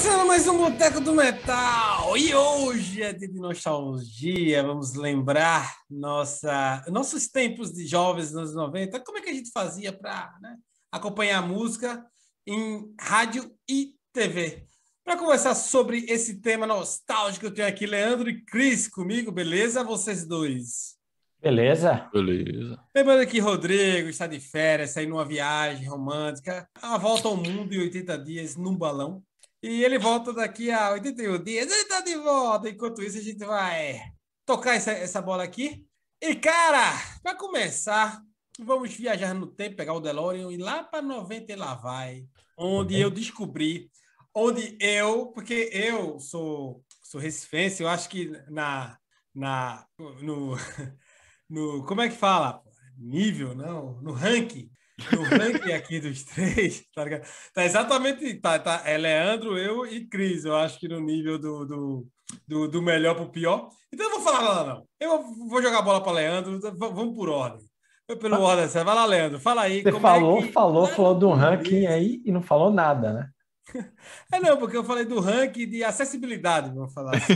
Começando mais um Boteco do Metal e hoje é de nostalgia. Vamos lembrar nossa, nossos tempos de jovens nos 90. Como é que a gente fazia para né, acompanhar a música em rádio e TV? Para conversar sobre esse tema nostálgico, eu tenho aqui Leandro e Cris comigo, beleza? Vocês dois. Beleza? Beleza. Lembrando que Rodrigo está de férias, saindo numa viagem romântica, a volta ao mundo em 80 dias num balão. E ele volta daqui a 81 dias. Ele tá de volta. Enquanto isso, a gente vai tocar essa, essa bola aqui. E, cara, para começar, vamos viajar no tempo, pegar o DeLorean e lá para 90 e lá vai. Onde okay. eu descobri, onde eu, porque eu sou, sou recifense, eu acho que na, na, no, no, como é que fala? Nível, não, no ranking no ranking é aqui dos três, tá ligado? Tá exatamente. Tá, tá, é Leandro, eu e Cris, eu acho que no nível do, do, do, do melhor pro pior. Então eu não vou falar nada, não. Eu vou jogar a bola para Leandro, vamos por ordem. Eu pelo ah, ordem, vai lá, Leandro, fala aí. Você é falou, é que... falou, tá falou do ranking aí e não falou nada, né? É não, porque eu falei do ranking de acessibilidade, vamos falar assim.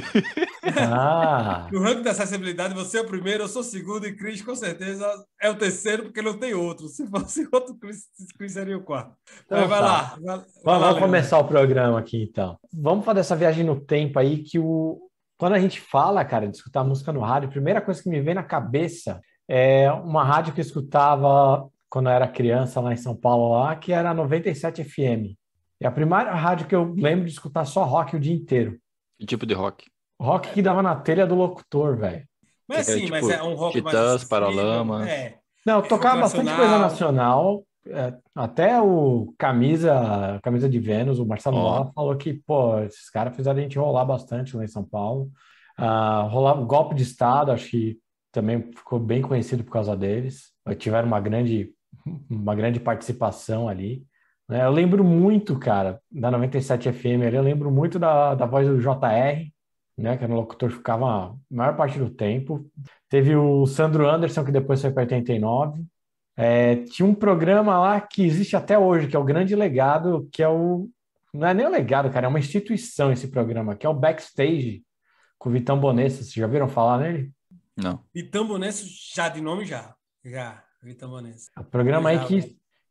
ah. No ranking da acessibilidade, você é o primeiro, eu sou o segundo, e Cris com certeza é o terceiro, porque não tem outro. Se fosse outro, Cris, Cris seria o quarto. Então, Mas vai tá. lá. Vai, vamos, vai lá, começar o programa aqui, então. Vamos fazer essa viagem no tempo aí, que o... quando a gente fala, cara, de escutar música no rádio, a primeira coisa que me vem na cabeça é uma rádio que eu escutava quando eu era criança lá em São Paulo, lá, que era 97 FM. E é a primeira rádio que eu lembro de escutar só rock o dia inteiro. Que tipo de rock? Rock que dava na telha do locutor, velho. Mas é, sim, tipo, assim, mas tipo, é um rock Titãs, mais... Paralamas... É. Não, eu é tocava bastante coisa nacional. É, até o camisa, camisa de Vênus, o Marcelo oh. falou que, pô, esses caras fizeram a gente rolar bastante lá em São Paulo. Uh, rolar um golpe de Estado, acho que também ficou bem conhecido por causa deles. Tiveram uma grande, uma grande participação ali. Né? Eu lembro muito, cara, da 97 FM, eu lembro muito da, da voz do JR, né, que era o locutor que ficava a maior parte do tempo. Teve o Sandro Anderson, que depois foi para 89. É, tinha um programa lá que existe até hoje, que é o Grande Legado, que é o. Não é nem o legado, cara, é uma instituição esse programa, que é o Backstage, com o Vitão Bonessa. Vocês já viram falar nele? Não. Vitão Bonessa, já de nome já. Já, Vitão Bonessa. É o programa aí que né?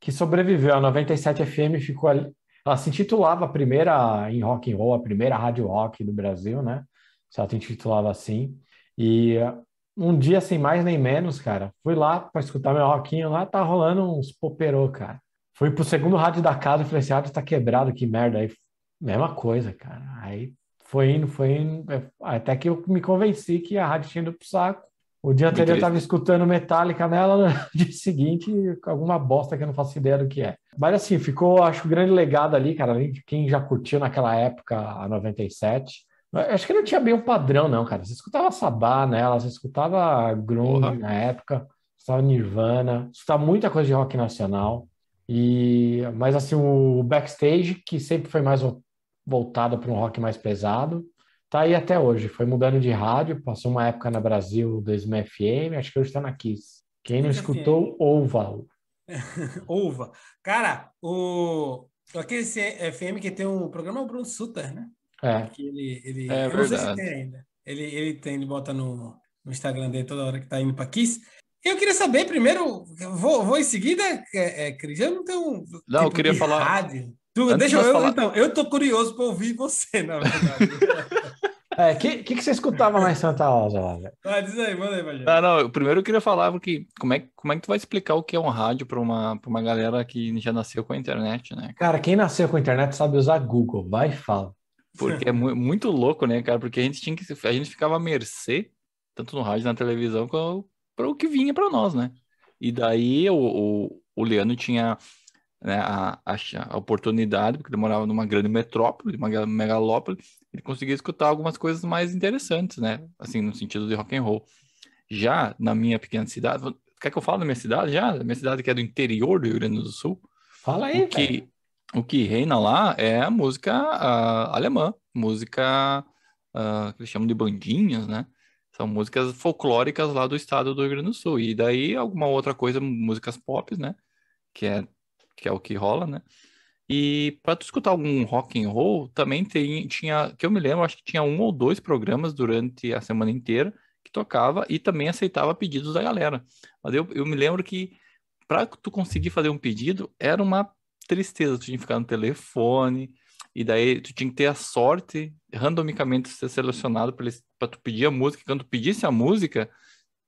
que sobreviveu a 97 FM, ficou ali. Ela se intitulava a primeira em rock and roll, a primeira rádio rock do Brasil, né? Ela se intitulava assim. E uh, um dia sem mais nem menos, cara, fui lá para escutar meu rockinho lá, tá rolando uns poperô, cara. Fui pro segundo rádio da casa e falei, está assim, rádio ah, tá quebrado, que merda. Aí, mesma coisa, cara. Aí foi indo, foi indo, é, até que eu me convenci que a rádio tinha ido pro saco. O dia anterior eu tava escutando Metallica nela, no dia seguinte, alguma bosta que eu não faço ideia do que é. Mas assim, ficou, acho, um grande legado ali, cara, além de quem já curtiu naquela época, a 97. Acho que não tinha bem um padrão, não, cara. Você escutava Sabá nela, você escutava Grunge uhum. na época, escutava Nirvana, escutava muita coisa de rock nacional. E, mas assim, o backstage, que sempre foi mais voltado para um rock mais pesado, tá aí até hoje. Foi mudando de rádio, passou uma época na Brasil da FM, acho que hoje está na Kiss. Quem não escutou, ouva. ouva. Cara, o aquele FM que tem um programa é o Bruno Sutter, né? É. Que ele, ele, é eu verdade. não sei se tem ainda. Ele, ele tem, ele bota no, no Instagram dele toda hora que tá indo para Kiss. Eu queria saber primeiro, vou, vou em seguida, é, é, Cris, eu não tenho. Não, tipo eu queria falar. Rádio. Tu, deixa eu, falar... então, eu tô curioso para ouvir você, na verdade. É, que, que, que você escutava mais Santa Rosa lá, velho? Ah, diz aí, manda aí, Vagê. Ah, não, primeiro eu queria falar porque como é, como é que tu vai explicar o que é um rádio para uma, pra uma galera que já nasceu com a internet, né? Cara, quem nasceu com a internet sabe usar Google, vai e fala. Porque é muito louco, né, cara? Porque a gente tinha que a gente ficava à mercê, tanto no rádio, na televisão, para o que vinha para nós, né? E daí o, o, o Leandro tinha né, a, a, a, oportunidade, porque ele morava numa grande metrópole, uma megalópole, ele conseguia escutar algumas coisas mais interessantes, né? Assim, no sentido de rock and roll. Já na minha pequena cidade, quer que eu fale da minha cidade já? Da minha cidade que é do interior do Rio Grande do Sul. Fala aí, o que, velho. O que reina lá é a música uh, alemã, música uh, que eles chamam de bandinhas, né? São músicas folclóricas lá do estado do Rio Grande do Sul. E daí alguma outra coisa, músicas pop, né? Que é que é o que rola, né? E para tu escutar algum rock and roll, também tem, tinha, que eu me lembro, acho que tinha um ou dois programas durante a semana inteira que tocava e também aceitava pedidos da galera. Mas eu, eu me lembro que para tu conseguir fazer um pedido era uma tristeza, tu tinha que ficar no telefone e daí tu tinha que ter a sorte randomicamente ser selecionado para tu pedir a música. Quando tu pedisse a música,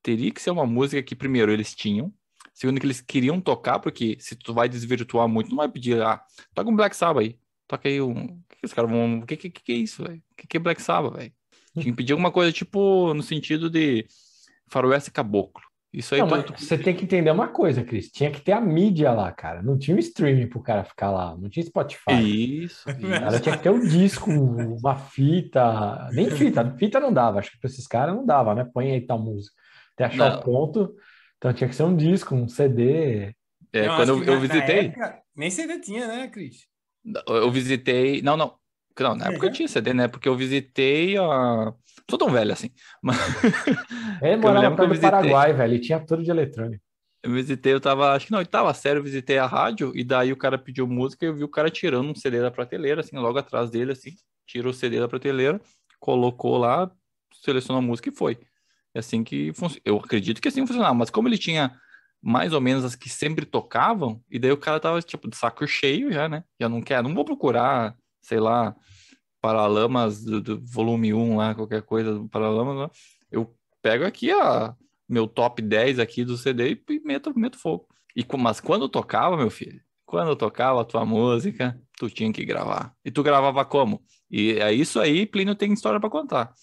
teria que ser uma música que primeiro eles tinham, Segundo, que eles queriam tocar, porque se tu vai desvirtuar muito, não vai pedir, ah, toca um Black Sabbath aí. Toca aí um. O que, que os caras vão. O que, que, que é isso, velho? O que, que é Black Sabbath, velho? Tinha que pedir alguma coisa, tipo, no sentido de faroeste caboclo. Isso aí não, tu, tu... Você tem que entender uma coisa, Cris. Tinha que ter a mídia lá, cara. Não tinha um streaming pro cara ficar lá. Não tinha Spotify. Isso. tinha que ter um disco, uma fita. Nem fita. Fita não dava. Acho que pra esses caras não dava, né? Põe aí tal música. Até achar não. o ponto. Então tinha que ser um disco, um CD. É, quando eu, eu, visitei. Época, nem CD tinha, né, Cris? Eu visitei. Não, não. Não, na época é. eu tinha CD, né? Porque eu visitei a. Sou tão velho assim. Mas... É, morava no Paraguai, velho. E tinha tudo de eletrônico. Eu visitei, eu tava, acho que não, estava sério, eu visitei a rádio, e daí o cara pediu música e eu vi o cara tirando um CD da prateleira, assim, logo atrás dele, assim, tirou o CD da prateleira, colocou lá, selecionou a música e foi. É assim que eu acredito que é assim funcionava, mas como ele tinha mais ou menos as que sempre tocavam, e daí o cara tava tipo de saco cheio já, né? Já não quer, não vou procurar, sei lá, Paralamas do, do volume 1 lá, qualquer coisa do Paralamas lá. Eu pego aqui a meu top 10 aqui do CD e meto, meto fogo. E mas quando tocava, meu filho, quando tocava a tua música, tu tinha que gravar. E tu gravava como? E é isso aí, Plínio tem história para contar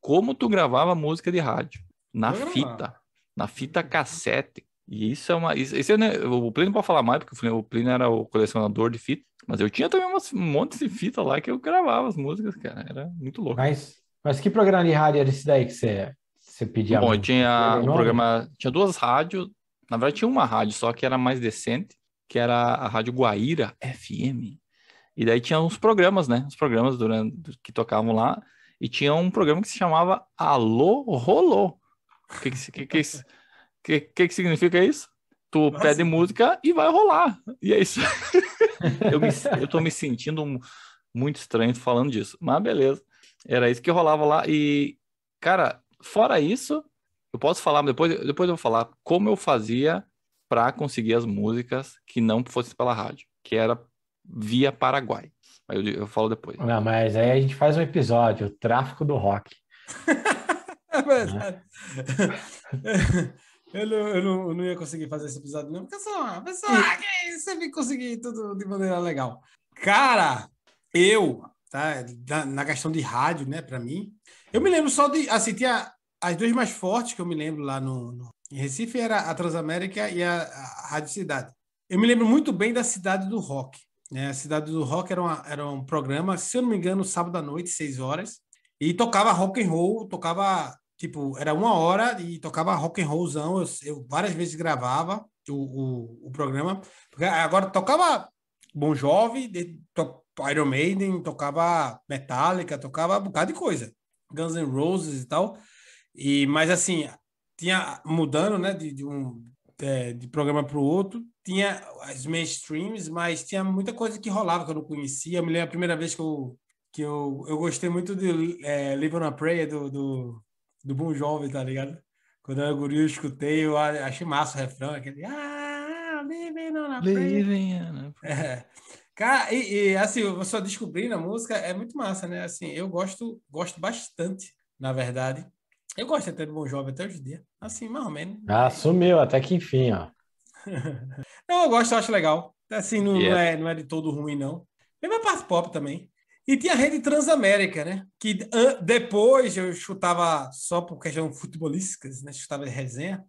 como tu gravava música de rádio. Na fita. Na fita cassete. E isso é uma. Isso, isso é, né, o Plínio pode falar mais, porque o Plínio era o colecionador de fita. Mas eu tinha também umas, um monte de fita lá que eu gravava as músicas, cara. Era muito louco. Mas, mas que programa de rádio era esse daí que você, você pedia? Bom, tinha um programa. Tinha duas rádios. Na verdade, tinha uma rádio só que era mais decente, que era a Rádio Guaíra FM. E daí tinha uns programas, né? Os programas durante, que tocavam lá e tinha um programa que se chamava Alô Rolô. O que que, que, que, que, significa isso? Tu Nossa. pede música e vai rolar. E é isso. eu, me, eu tô me sentindo muito estranho falando disso, mas beleza. Era isso que rolava lá. E, cara, fora isso, eu posso falar, depois, depois eu vou falar como eu fazia para conseguir as músicas que não fossem pela rádio, que era via Paraguai. Aí eu, eu falo depois. Não, mas aí a gente faz um episódio, o tráfico do rock. é verdade. Eu não, eu, não, eu não ia conseguir fazer esse episódio, não. Pessoal, pessoal, eu sempre consegui tudo de maneira legal. Cara, eu, tá, na questão de rádio, né, para mim, eu me lembro só de. Assim, tinha as duas mais fortes que eu me lembro lá no, no em Recife era a Transamérica e a, a Rádio Cidade. Eu me lembro muito bem da Cidade do Rock. Né? A Cidade do Rock era, uma, era um programa, se eu não me engano, sábado à noite, seis horas. E tocava rock and roll, tocava, tipo, era uma hora e tocava rock and rollzão. Eu, eu várias vezes gravava o, o, o programa. Agora tocava Bon Jovi, to, Iron Maiden, tocava Metallica, tocava um bocado de coisa. Guns N' Roses e tal. E, mas assim, tinha mudando, né, de, de um é, de programa para o outro. Tinha as mainstreams, mas tinha muita coisa que rolava que eu não conhecia. Eu me lembro a primeira vez que eu, que eu, eu gostei muito de é, Live on a Prayer do, do, do Bom Jovem, tá ligado? Quando eu era guri, eu escutei, eu achei massa o refrão, aquele... Ah, living on a prayer. Living on a é. Cara, e, e assim, eu só descobri na música, é muito massa, né? Assim, eu gosto, gosto bastante, na verdade. Eu gosto até do Bon Jovem até hoje em dia. Assim, mais ou menos. Ah, sumiu, até que enfim, ó. não, eu gosto, eu acho legal. Assim, não, yeah. não, é, não é de todo ruim, não. Mesmo a parte pop também. E tinha a rede Transamérica, né? Que depois eu chutava só por questão futebolísticas, né? Chutava de resenha.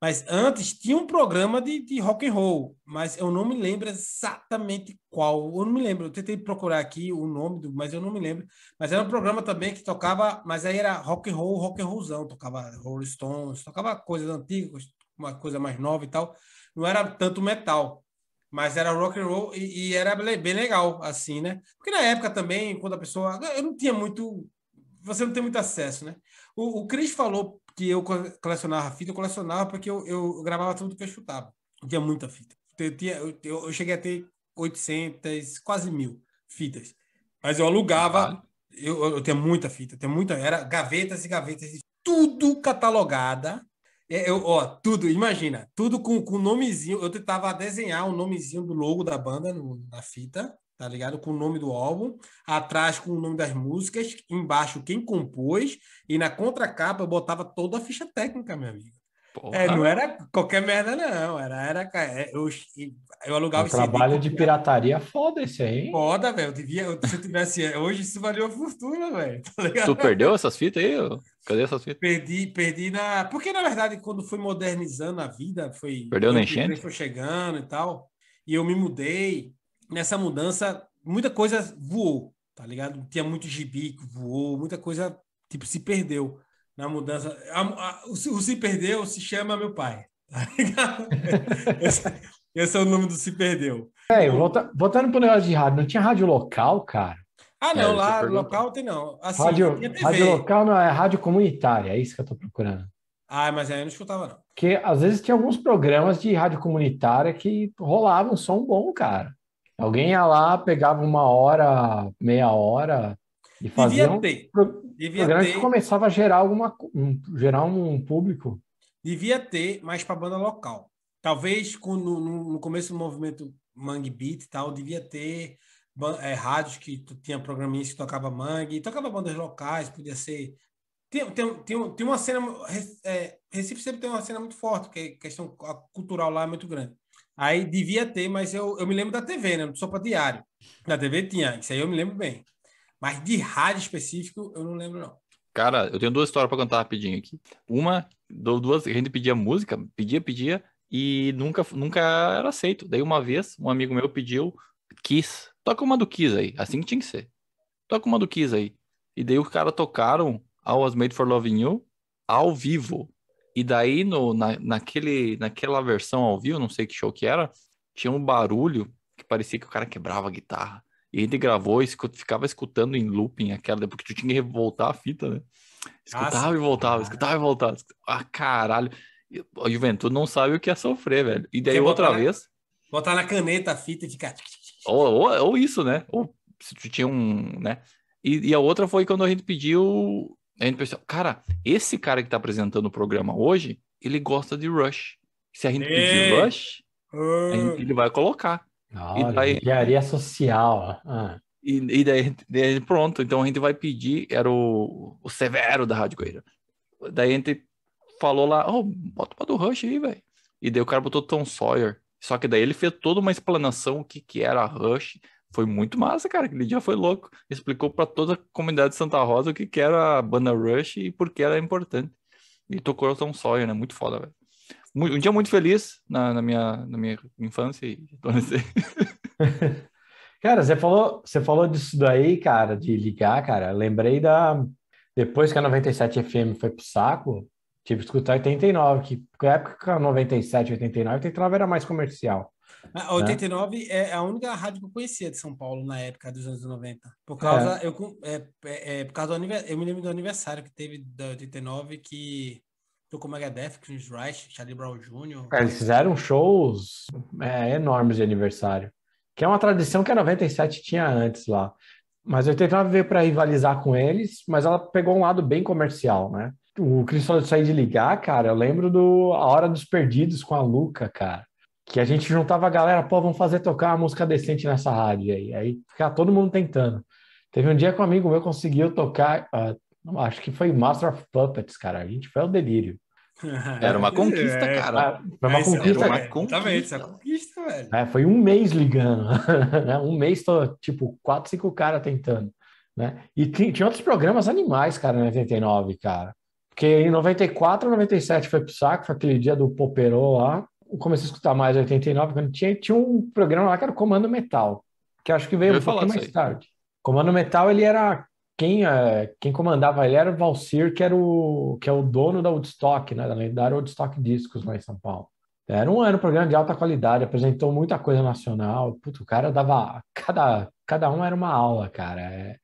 Mas antes tinha um programa de, de rock and roll, mas eu não me lembro exatamente qual. Eu não me lembro. Eu tentei procurar aqui o nome, do, mas eu não me lembro. Mas era um programa também que tocava, mas aí era rock and roll, rock and rollzão. Tocava Rolling Stones, tocava coisas antigas, uma coisa mais nova e tal. Não era tanto metal, mas era rock and roll e, e era bem legal, assim, né? Porque na época também, quando a pessoa... Eu não tinha muito você não tem muito acesso, né? O, o Cris falou que eu colecionava fita, eu colecionava porque eu, eu gravava tudo que eu chutava. Eu tinha muita fita. Eu, tinha, eu, eu, cheguei a ter 800, quase mil fitas. Mas eu alugava, eu, eu tinha muita fita, tinha muita, era gavetas e gavetas, tudo catalogada. É, eu, ó, tudo, imagina, tudo com o nomezinho. Eu tentava desenhar o um nomezinho do logo da banda no, na fita tá ligado? Com o nome do álbum, atrás com o nome das músicas, embaixo quem compôs, e na contracapa eu botava toda a ficha técnica, meu amigo. É, não era qualquer merda, não. Era, era é, eu, eu alugava esse trabalho CD, de pirataria é foda esse aí. Hein? Foda, velho. Se eu tivesse hoje, isso valia a fortuna, velho. Tá tu perdeu essas fitas aí? Cadê essas fitas? Perdi, perdi na. Porque, na verdade, quando fui modernizando a vida, foi. Perdeu na enchente? Foi chegando e tal. E eu me mudei nessa mudança, muita coisa voou, tá ligado? Tinha muito gibi que voou, muita coisa, tipo, se perdeu na mudança. A, a, o, o, Se Perdeu se chama Meu Pai, tá ligado? esse, esse, é o nome do Se Perdeu. É, volta, voltando pro negócio de rádio, não tinha rádio local, cara? Ah, não, é, lá local tem não. Assim, rádio, rádio local não, é rádio comunitária, é isso que eu tô procurando. Ah, mas aí eu não escutava, não. Porque às vezes tinha alguns programas de rádio comunitária que rolavam um som bom, cara. Alguém ia lá, pegava uma hora, meia hora e fazia Devia um ter. Pro... Devia programa ter. que começava a gerar alguma um, gerar um público. Devia ter, mas para banda local. Talvez quando, no, no, começo do movimento Mangue Beat e tal, devia ter é, rádios que tinha programinhas que tocava mangue, tocava bandas locais, podia ser tem, tem, tem, tem uma cena. É, Recife sempre tem uma cena muito forte, que é a questão cultural lá é muito grande. Aí devia ter, mas eu, eu me lembro da TV, né? Só para diário. Na TV tinha, isso aí eu me lembro bem. Mas de rádio específico, eu não lembro, não. Cara, eu tenho duas histórias para contar rapidinho aqui. Uma, duas, a gente pedia música, pedia, pedia, e nunca, nunca era aceito. Daí uma vez, um amigo meu pediu Kiss. Toca uma do Kiss aí, assim que tinha que ser. Toca uma do Kiss aí. E daí os caras tocaram I Was Made for Loving You ao vivo. E daí, no, na, naquele, naquela versão ao vivo, não sei que show que era, tinha um barulho que parecia que o cara quebrava a guitarra. E ele gravou e ficava escutando em looping aquela, porque tu tinha que voltar a fita, né? Ah, escutava e voltava, ah. escutava e voltava. Ah, caralho. A juventude não sabe o que é sofrer, velho. E daí outra vez. botar na caneta a fita e ficar. Ou, ou, ou, isso, né? Ou se tu tinha um. né? E, e a outra foi quando a gente pediu Aí a gente pensou, cara, esse cara que tá apresentando o programa hoje, ele gosta de Rush. Se a gente pedir Rush, gente, ah. ele vai colocar. Olha, e daí... Engenharia social. Ah. E, e daí, daí, pronto, então a gente vai pedir, era o, o Severo da Rádio Coelho. Daí a gente falou lá, oh, bota uma do Rush aí, velho. E daí o cara botou Tom Sawyer. Só que daí ele fez toda uma explanação o que, que era Rush, foi muito massa, cara. Aquele dia foi louco. Explicou para toda a comunidade de Santa Rosa o que, que era a banda Rush e por que era importante. E tocou Tom Sawyer, né? Muito foda, velho. Um dia muito feliz na, na, minha, na minha infância e adolescência. cara, você falou, você falou disso daí, cara, de ligar, cara. Lembrei da. Depois que a 97 FM foi pro saco, tive que escutar 89, que na época 97, 89, 89 era mais comercial. Ah, né? A 89 é. é a única rádio que eu conhecia de São Paulo na época dos anos 90. Por é. causa, é. eu, é, é, por causa do aniversário, eu me lembro do aniversário que teve da 89 que tocou Megadeth, Chris Rice, Charlie Brown Jr. eles fizeram shows é, enormes de aniversário, que é uma tradição que a 97 tinha antes lá. Mas a 89 veio para rivalizar com eles, mas ela pegou um lado bem comercial, né? O Chris falou de sair de ligar, cara. Eu lembro do A Hora dos Perdidos com a Luca, cara que a gente juntava a galera, pô, vamos fazer tocar uma música decente nessa rádio aí. Aí ficava todo mundo tentando. Teve um dia que um amigo meu conseguiu tocar, uh, acho que foi Master of Puppets, cara. A gente foi ao delírio. Era uma conquista, é, cara. Ah, foi uma, é, conquista, era uma conquista. É conquista, velho. É, foi um mês ligando. Né? um mês, tô, tipo, quatro, cinco caras tentando. Né? E tinha outros programas animais, cara, em 99, cara. Porque em 94, 97 foi pro saco, foi aquele dia do Popero lá comecei a escutar mais em 89, quando tinha, tinha um programa lá que era o Comando Metal, que acho que veio um pouquinho mais tarde. Comando Metal, ele era quem, é, quem comandava ele era o Valsir, que, era o, que é o dono da Woodstock, né, da lendária Woodstock Discos lá em São Paulo. Era um, era um programa de alta qualidade, apresentou muita coisa nacional. Puto, o cara dava. Cada, cada um era uma aula, cara. É,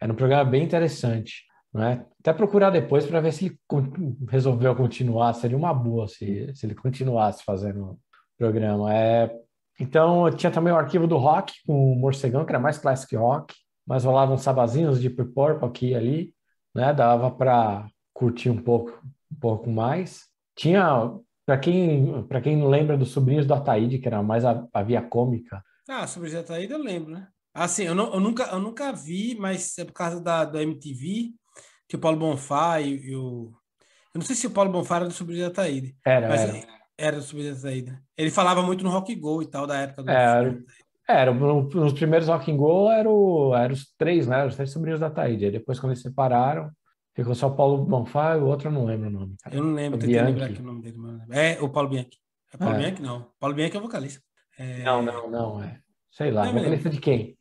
era um programa bem interessante. Né? Até procurar depois para ver se ele resolveu continuar, seria uma boa se, se ele continuasse fazendo o programa. É, então, tinha também o arquivo do rock com o morcegão, que era mais classic rock, mas rolavam sabazinhos de Purple aqui e ali, né? Dava para curtir um pouco, um pouco mais. Tinha, para quem, para quem não lembra dos Sobrinhos do Ataíde, que era mais a, a via cômica. Ah, Sobrinhos do Ataíde eu lembro, né? Assim, eu, não, eu, nunca, eu nunca vi, mas é por causa da, da MTV, que o Paulo Bonfá e, e o. Eu não sei se o Paulo Bonfá era do Sobrinho da Taíde. Era, mas era. Era do Sobrinho da Taíde. Ele falava muito no Rock and Go e tal da época do. Era, era nos primeiros Rock and Go eram era os três, né? Os três sobrinhos da Taíde. Aí depois, quando eles separaram, ficou só o Paulo Bonfá e o outro eu não lembro o nome. Cara. Eu não lembro, é tentei lembrar aqui o nome dele. Mano. É o Paulo Bianchi. É Paulo é. Bianchi, não. Paulo Bianchi é o vocalista. É... Não, não, não, é. Sei lá, não, vocalista de quem?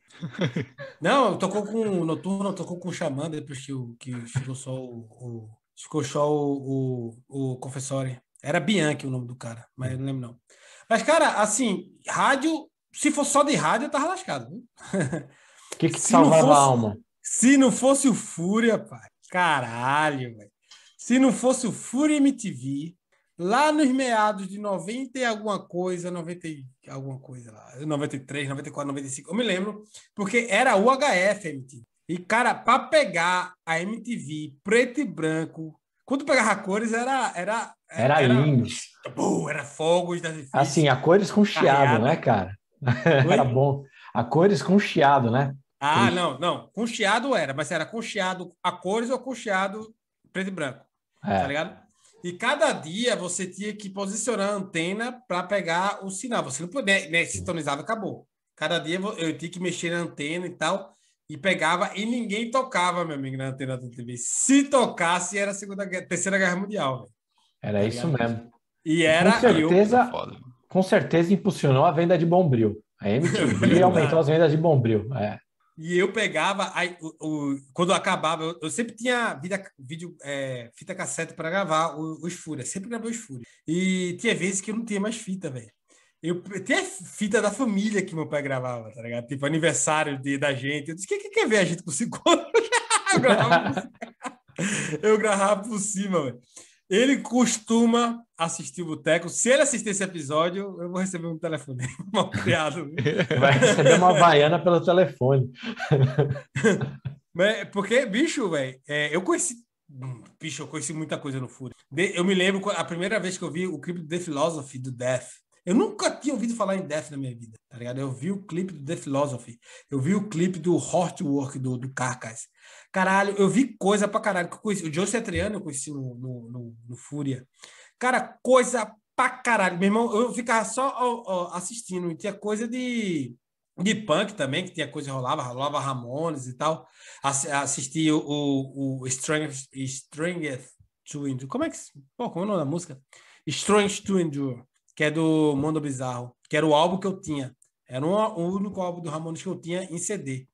Não, tocou com o Noturno, tocou com o Xamã depois que, que chegou só o, o ficou só o, o, o Confessore. Era Bianchi o nome do cara, mas eu não lembro não. Mas, cara, assim, rádio, se fosse só de rádio, eu tava lascado. O que que salvava fosse, a alma? Se não fosse o Fúria, pai, caralho, velho. Se não fosse o Fúria MTV, lá nos meados de 90 e alguma coisa, 90 e alguma coisa lá, 93, 94, 95, eu me lembro, porque era UHF MTV. E, cara, para pegar a MTV preto e branco, quando pegava cores, era. Era, era, era lindo. Era, era fogos das edifícios, Assim, a cores com chiado, carreada. né, cara? era bom. A cores com chiado, né? Ah, não, não. Com chiado era, mas era com chiado a cores ou com chiado preto e branco. É. Tá ligado? E cada dia você tinha que posicionar a antena para pegar o sinal. Você não podia, né, sintonizava, acabou. Cada dia eu tinha que mexer na antena e tal, e pegava, e ninguém tocava, meu amigo, na antena da TV. Se tocasse, era a segunda, terceira guerra mundial. Véio. Era tá isso mesmo. E era. Com certeza, eu... com certeza impulsionou a venda de bombril. A MTV é aumentou as vendas de bombril. É. E eu pegava, aí, o, o, quando eu acabava, eu, eu, sempre tinha vida, vídeo, é, fita cassete para gravar os, os Fúria, sempre gravei os Fúria. E tinha vezes que eu não tinha mais fita, velho. Eu tinha fita da família que meu pai gravava, tá ligado? Tipo, aniversário de, da gente. Eu disse: quem que quer ver a gente com cinco anos? eu gravava por cima, velho. Ele costuma assistir o Boteco. Se ele assistir esse episódio, eu vou receber um telefone criado. Vai receber uma baiana pelo telefone. Porque, bicho, velho, é, eu conheci. Bicho, eu conheci muita coisa no Fúria. eu me lembro a primeira vez que eu vi o clipe do The Philosophy, do Death. Eu nunca tinha ouvido falar em Death na minha vida, tá ligado? Eu vi o clipe do The Philosophy, eu vi o clipe do Hot Work do, do Carcass, Caralho, eu vi coisa pra caralho. Que eu conheci. O Joe Satriano eu conheci no, no, no, no Fúria. Cara, coisa pra caralho. Meu irmão, eu ficava só ó, ó, assistindo. E tinha coisa de, de punk também, que tinha coisa rolava, rolava Ramones e tal. Ass, assisti o, o, o Strength, to Endure. Como é que. Pô, como é o nome da música? Strange to Endure, que é do Mundo Bizarro, que era o álbum que eu tinha. Era um, o único álbum do Ramones que eu tinha em CD.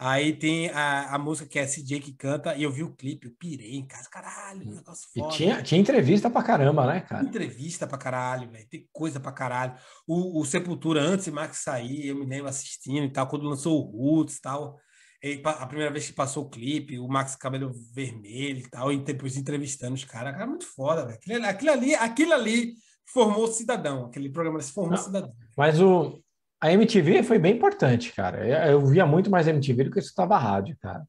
Aí tem a, a música que é CJ que canta, e eu vi o clipe, eu pirei, cara, caralho, um negócio foda. E tinha, tinha entrevista pra caramba, né, cara? Entrevista pra caralho, velho, tem coisa pra caralho. O, o Sepultura, antes de Max sair, eu me lembro assistindo e tal, quando lançou o Roots e tal, e a primeira vez que passou o clipe, o Max cabelo vermelho e tal, e depois entrevistando os caras, cara, muito foda, velho. Aquilo, aquilo ali, aquilo ali formou o cidadão, aquele programa se formou Não, cidadão. Mas o, a MTV foi bem importante, cara. Eu via muito mais MTV do que eu escutava rádio, cara.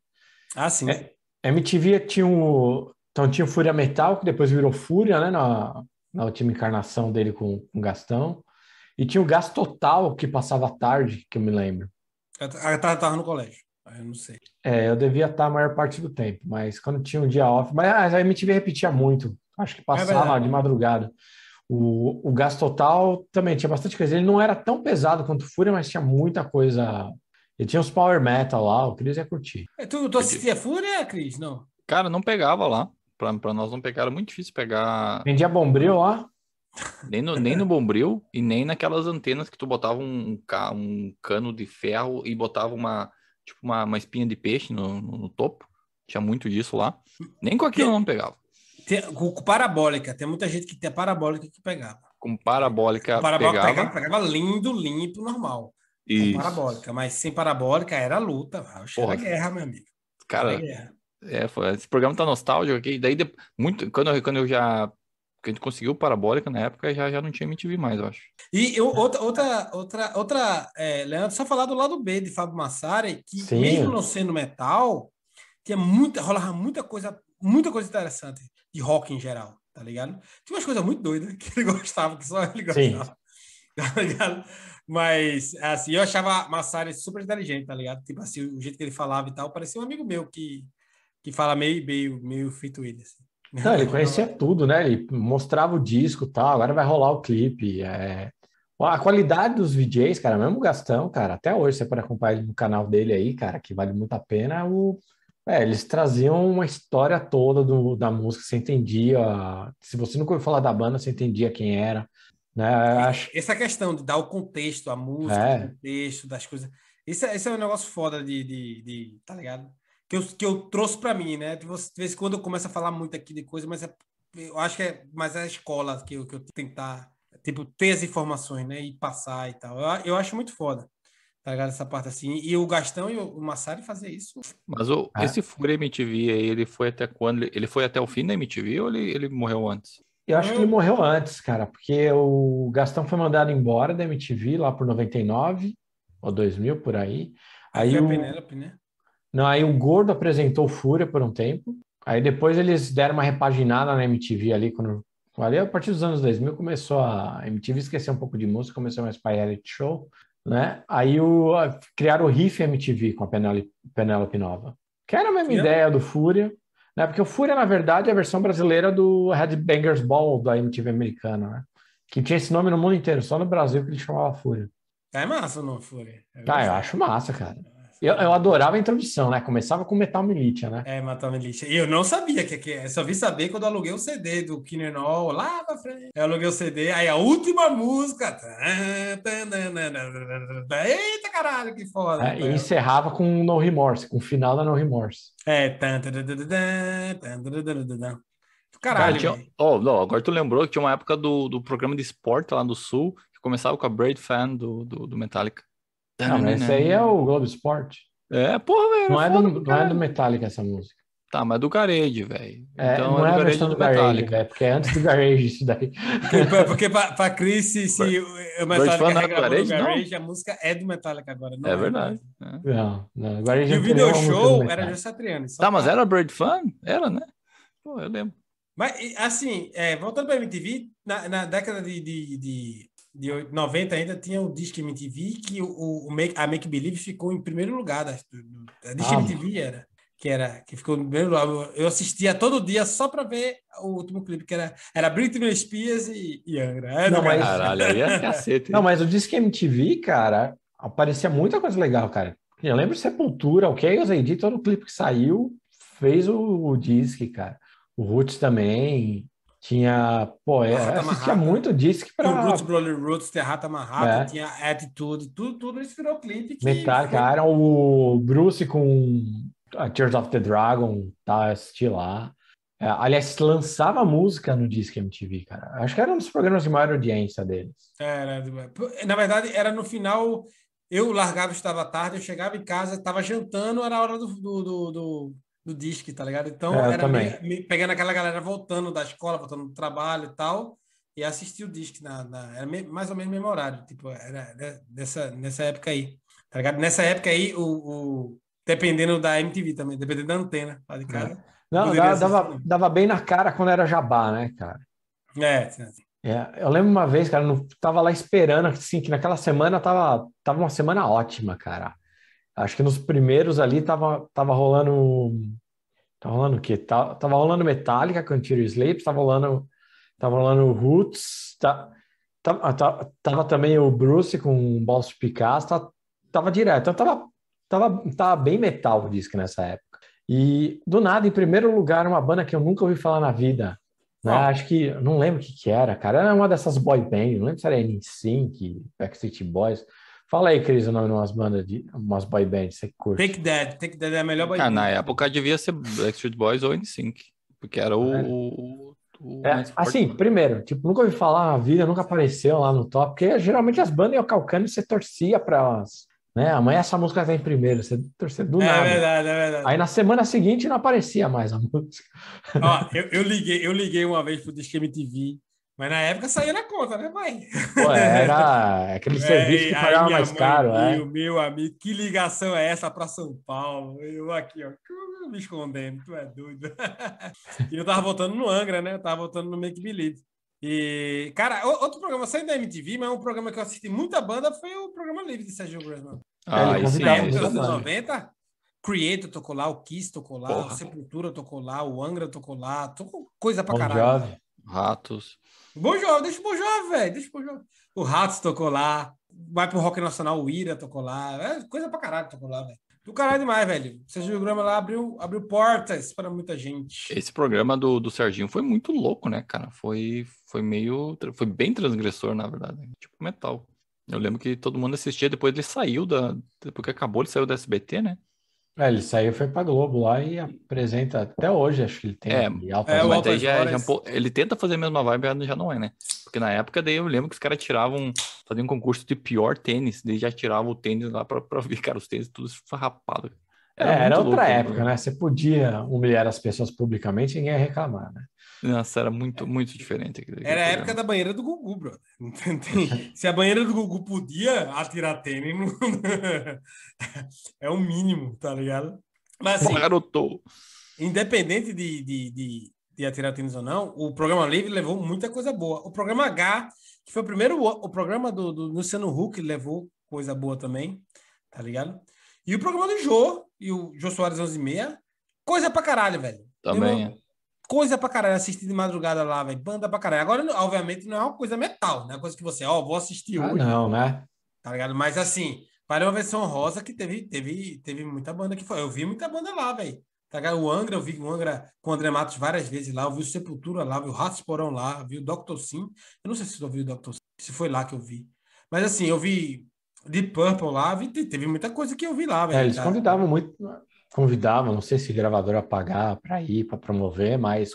Ah, sim. É, MTV tinha o. Então tinha o Fúria Metal, que depois virou Fúria, né? Na, na última encarnação dele com, o Gastão. E tinha o Gás Total, que passava tarde, que eu me lembro. Eu tava, no colégio, eu não sei. É, eu devia estar a maior parte do tempo, mas quando tinha um dia off. Mas a MTV repetia muito. Acho que é passava é de madrugada. O, o gás total também tinha bastante coisa. Ele não era tão pesado quanto o Fúria, mas tinha muita coisa. Ele tinha uns power metal lá, o Cris ia curtir. É, tu, tu assistia Fúria, Cris? Não? Cara, não pegava lá. Pra, pra nós não pegar, era muito difícil pegar. Vendia bombril lá? Nem no, nem no bombril e nem naquelas antenas que tu botava um, um cano de ferro e botava uma, tipo uma, uma espinha de peixe no, no, no topo. Tinha muito disso lá. Nem com aquilo não pegava. Tem, com parabólica, tem muita gente que tem a parabólica que pegava. Com parabólica, com parabólica pegava. pegava? Pegava lindo, limpo, normal. Isso. Com parabólica, mas sem parabólica era luta, era guerra, meu amigo. Cara, É, foi, esse programa tá nostálgico aqui. Daí, muito, quando, eu, quando eu já porque a gente conseguiu parabólica na época já, já não tinha MTV mais, eu acho. E eu, outra, outra, outra, outra é, Leandro, só falar do lado B de Fábio Massari, que Sim. mesmo não sendo metal, tinha muita, rolava muita coisa, muita coisa interessante de rock em geral, tá ligado? Tinha umas coisas muito doidas que ele gostava, que só ele gostava. Sim. Tá ligado? Mas, assim, eu achava Massari super inteligente, tá ligado? Tipo assim, o jeito que ele falava e tal, parecia um amigo meu que, que fala meio, meio, meio feito assim. Não, ele conhecia tudo, né? Ele mostrava o disco e tal, agora vai rolar o clipe. É... A qualidade dos DJs, cara, mesmo Gastão, cara, até hoje você pode acompanhar ele no canal dele aí, cara, que vale muito a pena. O... É, eles traziam uma história toda do, da música, você entendia. Se você nunca ouviu falar da banda, você entendia quem era. Né? Acho... Essa questão de dar o contexto, à música, é. o contexto das coisas. Esse, esse é, é um negócio foda de, de, de tá ligado? Que eu, que eu trouxe para mim, né? De vez em quando eu começo a falar muito aqui de coisa, mas é, eu acho que é mais é a escola que eu, que eu tentar, tipo, ter as informações, né? E passar e tal. Eu, eu acho muito foda. Tá ligado? Essa parte assim. E o Gastão e o Massari fazer isso. Mas o, ah. esse Fúria MTV aí, ele foi até quando? Ele, foi até o fim da MTV ou ele, ele morreu antes? Eu acho que ele morreu antes, cara, porque o Gastão foi mandado embora da MTV lá por 99 ou 2000 por aí. Aí o... a né? Não, aí o Gordo apresentou Fúria por um tempo. Aí depois eles deram uma repaginada na MTV ali quando Ali, a partir dos anos 2000, começou a MTV esquecer um pouco de música, começou mais para reality show. Né? Aí o, criaram o riff MTV com a Penélope, Nova, que era a mesma ideia do Fúria, né? porque o Fúria, na verdade, é a versão brasileira do Headbangers Ball da MTV americana, né? que tinha esse nome no mundo inteiro, só no Brasil que ele chamava Fúria. É massa o nome Fúria. É ah, eu acho massa, cara. Eu, eu, adorava a introdução, né? Começava com Metal Militia, né? É, Metal Militia. E eu não sabia que, que só vi saber quando aluguei o CD do Kinenol lá pra frente. Eu aluguei o CD, aí a última música. Eita caralho, que foda. É, e encerrava com No Remorse, com o final da No Remorse. É. Caralho. Cara, oh, não, agora tu lembrou que tinha uma época do, do programa de esporte lá no Sul que começava com a Braid Fan do, do, do Metallica. Não, mas esse né? aí é o Globo Esporte. É, porra, velho. Não, é do, não é do Metallica essa música. Tá, mas é do Garage, velho. É, então não é, é a versão do, do Garage, porque é antes do Garage isso daí. porque, porque pra, pra Cris, se, se o Metallica regravou do Garage, garage a música é do Metallica agora, não é? verdade. Né? Não, não, Garage e o video show era Jô Satriani. Tá, é mas era Bird Fan? Era, né? Pô, eu lembro. Mas, assim, é, voltando para a MTV, na, na década de, de, de de 90 ainda tinha o Disque MTV, que o, o Make, a Make Believe ficou em primeiro lugar. Da, a Disque ah, MTV era. Que, era, que ficou em primeiro lugar. Eu assistia todo dia só para ver o último clipe, que era, era Britney Spears e, e Angra. Era não, mas... Caralho, aí é cacete. não, mas o Disque MTV, cara, aparecia muita coisa legal, cara. Eu lembro Sepultura, o Chaos AD, todo o clipe que saiu fez o, o disque, cara. O Roots também. Tinha, pô, é, assistia muito disque para Tinha o Roots, Broly Roots, Terrata Amarrada, é. tinha Attitude, tudo, tudo isso virou clipe. Que... Metallica, era o Bruce com a Tears of the Dragon, tá, assisti lá. É, aliás, lançava música no Disque MTV, cara. Acho que era um dos programas de maior audiência deles. Era, na verdade, era no final, eu largava, estava tarde, eu chegava em casa, estava jantando, era a hora do, do, do, do do disque, tá ligado? Então é, era pegando aquela galera voltando da escola, voltando do trabalho e tal, e assistir o disque na, na era me, mais ou menos no mesmo horário, tipo, era, nessa nessa época aí, tá ligado? Nessa época aí, o, o dependendo da MTV também, dependendo da antena lá de cara. É. Não, dava, dava, assim. dava, bem na cara quando era jabá, né, cara? É, é. eu lembro uma vez, cara, não tava lá esperando, assim, que naquela semana tava, tava uma semana ótima, cara. Acho que nos primeiros ali tava, tava rolando. Tava rolando o quê? Tava, rolando Metallica com Tiro Slapes, tava rolando, tava rolando Roots, tá, tava, tava, ah, tava também o Bruce com Balso Picasso, tava, tava direto. Então tava, tava, tava bem metal o disco nessa época. E do nada, em primeiro lugar, uma banda que eu nunca ouvi falar na vida, né? Acho que, não lembro o que, que, era, cara. Era uma dessas boy band, não lembro se era NSYNC, Backstreet Boys. Fala aí, Cris, o nome de umas bandas, de umas boy bands que você curte. Take Dead, Take Dead é a melhor boy band. Ah, na época devia ser Backstreet Boys ou NSYNC, porque era o... É. o, o é, assim, forte. primeiro, tipo, nunca ouvi falar, na vida nunca apareceu lá no top, porque geralmente as bandas iam calcando e você torcia para elas né? Amanhã essa música vem primeiro, você torcer do é nada. Verdade, é verdade. Aí na semana seguinte não aparecia mais a música. Ó, eu, eu, liguei, eu liguei uma vez pro Disque MTV mas na época saía na conta, né, mãe? Pô, era aquele serviço é, que pagava mais mãe, caro, né? Meu, meu amigo, que ligação é essa para São Paulo? Eu aqui, ó, me escondendo, tu é doido. e eu tava voltando no Angra, né? Eu tava voltando no Make Believe. E, cara, outro programa, saiu da MTV, mas um programa que eu assisti muita banda foi o programa livre de Sérgio Grossman. Ah, é, isso é. Nos anos 90, Creator tocou lá, o Kiss tocou lá, Porra. Sepultura tocou lá, o Angra tocou lá, tocou coisa pra caralho. Ratos. Bom jovem, deixa o bom jovem, velho. Deixa o bom jovem. O Ratos tocou lá. Vai pro Rock Nacional, o Ira tocou lá. É coisa pra caralho tocou lá, velho. Do caralho demais, velho. O programa lá abriu, abriu portas para muita gente. Esse programa do, do Serginho foi muito louco, né, cara? Foi, foi meio. Foi bem transgressor, na verdade. Né? Tipo metal. Eu lembro que todo mundo assistia, depois ele saiu da. porque acabou, ele saiu da SBT, né? É, ele saiu foi pra Globo lá e apresenta até hoje, acho que ele tem. É, alta é, já, é, já, é ele tenta fazer a mesma vibe, mas já não é, né? Porque na época daí eu lembro que os caras tiravam, faziam um concurso de pior tênis, daí já tiravam o tênis lá pra, pra ver, cara, os tênis tudo farrapado. Era, é, é, era outra louco, né? época, né? Você podia humilhar as pessoas publicamente e ninguém ia reclamar, né? Nossa, era muito, muito diferente. Aquele era a programa. época da banheira do Gugu, brother. Se a banheira do Gugu podia atirar tênis, é o um mínimo, tá ligado? Mas assim, Garotou. independente de, de, de, de atirar tênis ou não, o programa Livre levou muita coisa boa. O programa H, que foi o primeiro, o programa do, do Luciano Huck levou coisa boa também, tá ligado? E o programa do Joe e o Jô Soares 11 e meia. Coisa pra caralho, velho. Também. Coisa pra caralho, assistir de madrugada lá, velho. Banda pra caralho. Agora, obviamente, não é uma coisa metal, né? Coisa que você, ó, oh, vou assistir ah, hoje. Não, né? Tá ligado? Mas assim, para uma versão rosa que teve, teve, teve muita banda que foi. Eu vi muita banda lá, velho. Tá ligado? O Angra, eu vi o Angra com o André Matos várias vezes lá, eu vi o Sepultura lá, vi o Ratos Porão lá, vi o Dr. Sim. Eu não sei se tu ouviu o Dr. Sim, se foi lá que eu vi. Mas assim, eu vi de Purple lá, teve muita coisa que eu vi lá. É, velho, é, eles tá? convidavam muito, convidavam, não sei se gravadora pagar para ir, para promover, mas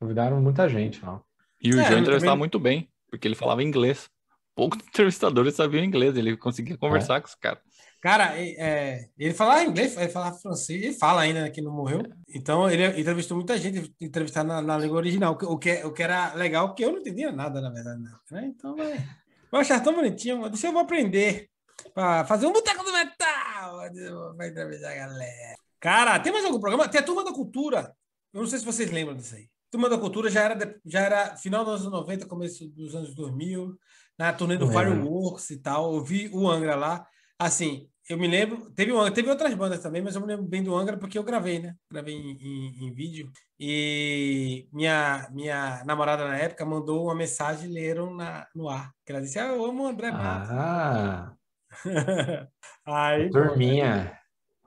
convidaram muita gente lá. E o é, João entrevistava também... muito bem, porque ele falava inglês. Poucos entrevistadores sabiam inglês, ele conseguia conversar é. com os caras. Cara, é, ele falava inglês, ele falava francês, ele fala ainda né, que não morreu. Então, ele entrevistou muita gente, entrevistar na, na, língua original, o que, o que era legal, porque eu não entendia nada, na verdade. Né? Então, é, eu achava tão bonitinho, eu disse, eu vou aprender. Pra fazer um boteco do metal! Vai entrevistar a galera. Cara, tem mais algum programa? Tem a Turma da Cultura. Eu não sei se vocês lembram disso aí. Turma da Cultura já era, já era final dos anos 90, começo dos anos 2000, na turnê do Fireworks e tal. Eu vi o Angra lá. Assim, eu me lembro, teve, teve outras bandas também, mas eu me lembro bem do Angra porque eu gravei, né? Gravei em, em, em, vídeo. E minha, minha namorada na época mandou uma mensagem, leram na, no ar. Que ela disse: Ah, eu amo o André Matos. Ah. Aí, Turminha.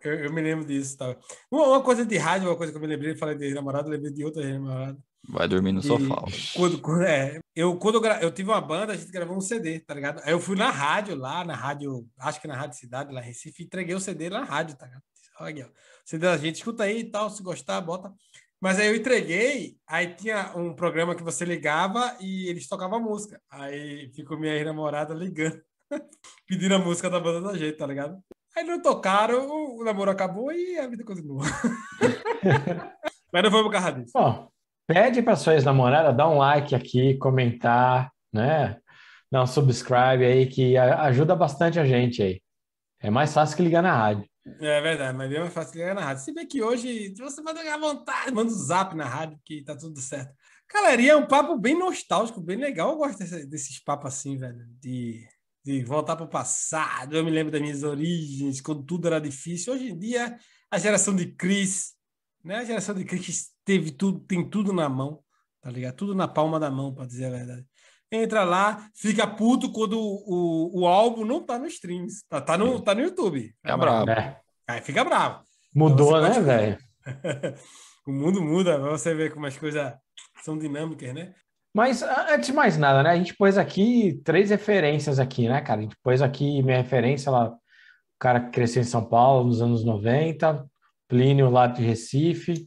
Eu, eu, me lembro disso. Tá? Uma, uma, coisa de rádio, uma coisa que eu me lembrei, falei de namorado, lembrei de outra namorada. Vai dormir no e sofá. Quando, quando, é, eu, quando eu, gra... eu tive uma banda, a gente gravou um CD, tá ligado? Aí eu fui na rádio lá, na rádio, acho que na Rádio Cidade, lá em Recife, entreguei o CD na rádio, tá ligado? Olha aqui, ó. CD da gente, escuta aí e tal, se gostar, bota. Mas aí eu entreguei, aí tinha um programa que você ligava e eles tocavam música. Aí ficou minha namorada ligando. Pedindo a música da banda da jeito, tá ligado? Aí não tocaram, o namoro acabou e a vida continua. Mas não foi por causa disso. Bom, pede para sua ex-namorada dar um like aqui, comentar, né? Dar um subscribe aí, que ajuda bastante a gente aí. É mais fácil que ligar na rádio. É verdade, mas é mais fácil que ligar na rádio. Se bem que hoje você manda à vontade, manda um zap na rádio, que tá tudo certo. Galeria, é um papo bem nostálgico, bem legal. Eu gosto desse, desses papos assim, velho, de de voltar para o passado. Eu me lembro das minhas origens, quando tudo era difícil. Hoje em dia, a geração de Cris, né? A geração de Cris teve tudo, tem tudo na mão, tá ligado? Tudo na palma da mão, para dizer a verdade. Entra lá, fica puto quando o, o, álbum não tá no streams, tá, tá, no, tá no YouTube. Fica é bravo. Aí fica bravo. Mudou, então, né, velho? o mundo muda, você vê como as coisas são dinâmicas, né? Mas antes de mais nada, né? A gente pôs aqui três referências aqui, né, cara? A gente pôs aqui minha referência lá, o cara que cresceu em São Paulo nos anos 90, Plínio lá de Recife,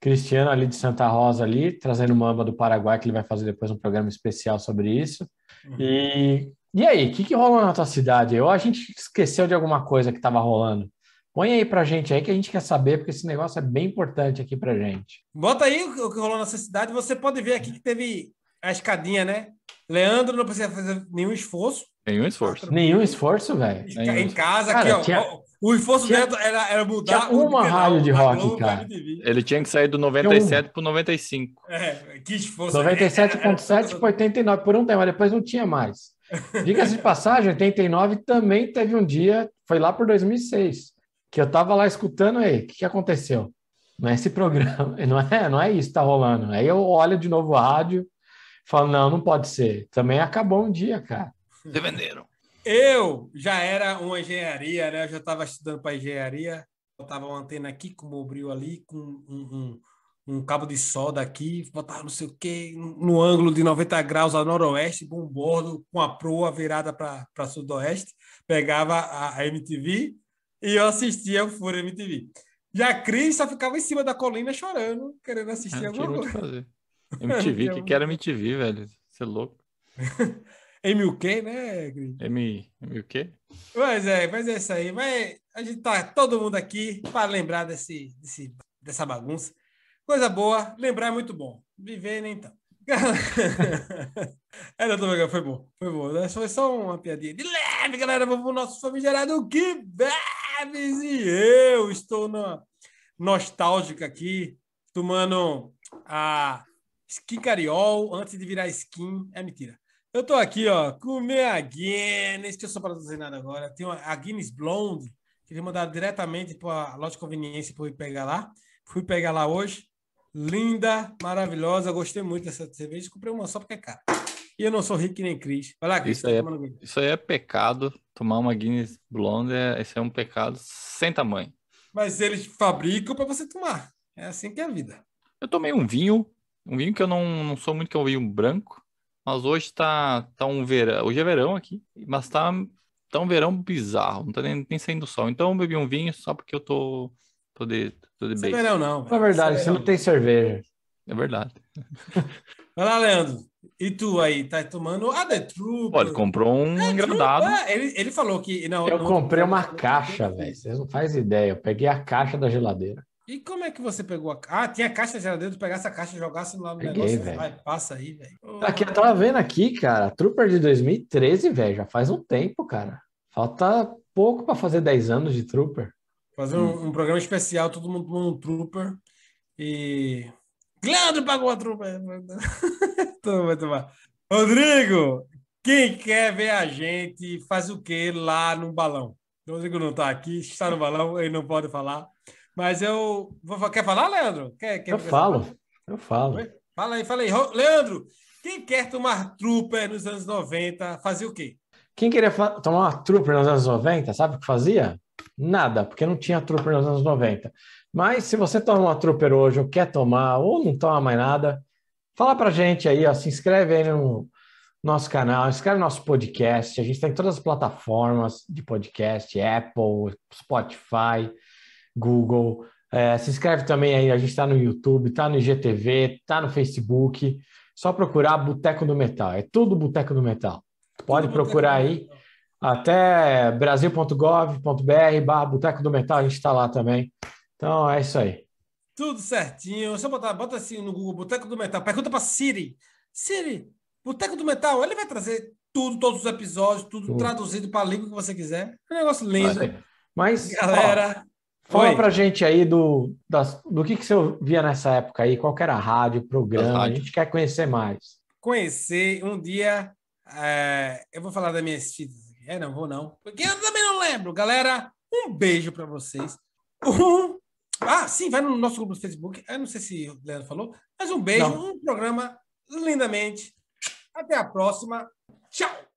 Cristiano ali de Santa Rosa ali, trazendo Mamba do Paraguai, que ele vai fazer depois um programa especial sobre isso. Uhum. E, e aí, o que, que rolou na tua cidade? Ou a gente esqueceu de alguma coisa que estava rolando? Põe aí pra gente aí que a gente quer saber, porque esse negócio é bem importante aqui pra gente. Bota aí o que rolou na tua cidade. Você pode ver aqui que teve a escadinha, né? Leandro não precisa fazer nenhum esforço. Nenhum esforço. Quatro... Nenhum esforço, velho. Em casa, cara, aqui, ó. Tinha... O esforço tinha... dentro era, era mudar. Tinha uma rádio de rock, Globo, cara. Ele tinha que sair do 97 um... para 95. É, que esforço. 97,7 para 89, por um tempo, mas depois não tinha mais. Diga-se de passagem, 89 também teve um dia, foi lá por 2006, que eu tava lá escutando, aí, o que, que aconteceu? Não é esse programa, não é, não é isso que tá rolando. Aí eu olho de novo o rádio, Falam não, não pode ser. Também acabou um dia, cara. Te venderam. Eu já era uma engenharia, né? Eu já estava estudando para engenharia. Botava uma antena aqui com bril ali, com um, um, um, cabo de solda aqui, botava não sei o quê, no ângulo de 90 graus a noroeste, com um bordo, com a proa virada para sudoeste. Pegava a, a MTV e eu assistia o Fúria MTV. E a Cris só ficava em cima da colina chorando, querendo assistir ah, alguma coisa. MTV, é que que era MTV, velho? Você é louco. MUK, né, M o MUK? Mas é, mas é isso aí. Mas a gente tá todo mundo aqui para lembrar desse, desse, dessa bagunça. Coisa boa, lembrar é muito bom. Viver nem tanto. Era do foi bom, foi bom. Né? Foi só uma piadinha de leve, galera. Vamos pro nosso famigerado que bebes e eu estou na nostálgica aqui, tomando a Skin Cariol, antes de virar skin. É mentira. Eu tô aqui, ó, com minha Guinness, que eu sou nada agora. Tem uma, a Guinness Blonde, que eles diretamente para a loja de conveniência para eu pegar lá. Fui pegar lá hoje. Linda, maravilhosa. Gostei muito dessa cerveja. Comprei uma só porque é cara. E eu não sou rico nem Cris. Vai lá, Cris. Isso, tá é, isso aí é pecado. Tomar uma Guinness Blonde, é, é um pecado sem tamanho. Mas eles fabricam para você tomar. É assim que é a vida. Eu tomei um vinho um vinho que eu não, não sou muito que é um vinho branco, mas hoje tá, tá um verão. Hoje é verão aqui, mas tá, tá um verão bizarro, não tá nem, nem saindo sol. Então eu bebi um vinho só porque eu tô, tô de, tô de é bem. É não verão, não. É verdade, você não tem cerveja. É verdade. Vai lá, Leandro. E tu aí, tá tomando a ah, The Trooper. ele comprou um é, engradado. É, ele, ele falou que. Não, eu não, comprei uma não, caixa, velho. Vocês não fazem ideia. Eu peguei a caixa da geladeira. E como é que você pegou a Ah, tinha a caixa geladeira, tu pegasse a caixa e jogasse lá no Peguei, negócio. Véio. Vai passa aí, velho. Aqui eu tava vendo aqui, cara, Trooper de 2013, velho, já faz um tempo, cara. Falta pouco para fazer 10 anos de Trooper. Fazer um, um, programa especial, todo mundo tomando um Trooper. E. Leandro pagou a Trooper! Toma, tomar. Rodrigo, quem quer ver a gente faz o quê lá no balão? Rodrigo não tá aqui, está no balão, ele não pode falar. Mas eu. quer falar, Leandro? Quer, quer eu falo, falar? eu falo. Fala aí, fala aí. Leandro, quem quer tomar trooper nos anos 90 fazia o quê? Quem queria tomar uma trooper nos anos 90, sabe o que fazia? Nada, porque não tinha trooper nos anos 90. Mas se você toma uma trooper hoje, ou quer tomar, ou não toma mais nada, fala pra gente aí, ó, se inscreve aí no nosso canal, inscreve no nosso podcast. A gente tem tá todas as plataformas de podcast, Apple, Spotify, Google. É, se inscreve também aí, a gente está no YouTube, está no IGTV, está no Facebook. Só procurar Boteco do Metal, é tudo Boteco do Metal. Pode procurar aí até brasil.gov.br barra Boteco do Metal, a gente está lá também. Então é isso aí. Tudo certinho. Deixa eu botar, bota assim no Google, Boteco do Metal. Pergunta para Siri. Siri, Boteco do Metal, ele vai trazer tudo, todos os episódios, tudo, tudo. traduzido para a língua que você quiser. É um negócio lindo. Mas, Galera, ó, Fala para pra gente aí do, das, do que, que você via nessa época aí, qual era a rádio, programa, rádio. a gente quer conhecer mais. Conhecer, um dia, é, eu vou falar das minhas titas, é, não vou não, porque eu também não lembro. Galera, um beijo para vocês. Um... Ah, sim, vai no nosso grupo do Facebook, eu não sei se o Leandro falou, mas um beijo, não. um programa lindamente. Até a próxima, tchau!